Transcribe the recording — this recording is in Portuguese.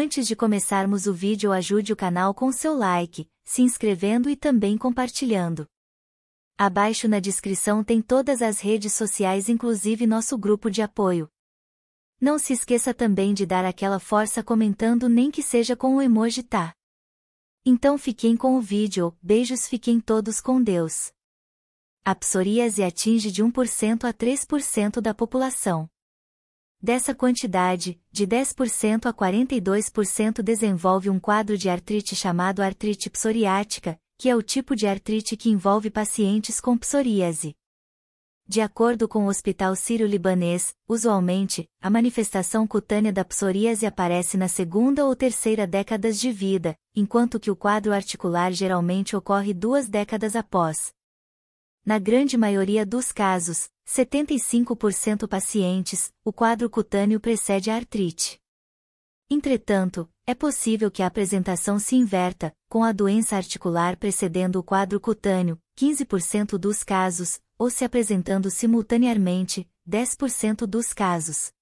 Antes de começarmos o vídeo ajude o canal com seu like, se inscrevendo e também compartilhando. Abaixo na descrição tem todas as redes sociais inclusive nosso grupo de apoio. Não se esqueça também de dar aquela força comentando nem que seja com o emoji tá. Então fiquem com o vídeo, beijos fiquem todos com Deus. A psoríase atinge de 1% a 3% da população. Dessa quantidade, de 10% a 42% desenvolve um quadro de artrite chamado artrite psoriática, que é o tipo de artrite que envolve pacientes com psoríase. De acordo com o Hospital Sírio-Libanês, usualmente, a manifestação cutânea da psoríase aparece na segunda ou terceira décadas de vida, enquanto que o quadro articular geralmente ocorre duas décadas após. Na grande maioria dos casos, 75% pacientes, o quadro cutâneo precede a artrite. Entretanto, é possível que a apresentação se inverta, com a doença articular precedendo o quadro cutâneo, 15% dos casos, ou se apresentando simultaneamente, 10% dos casos.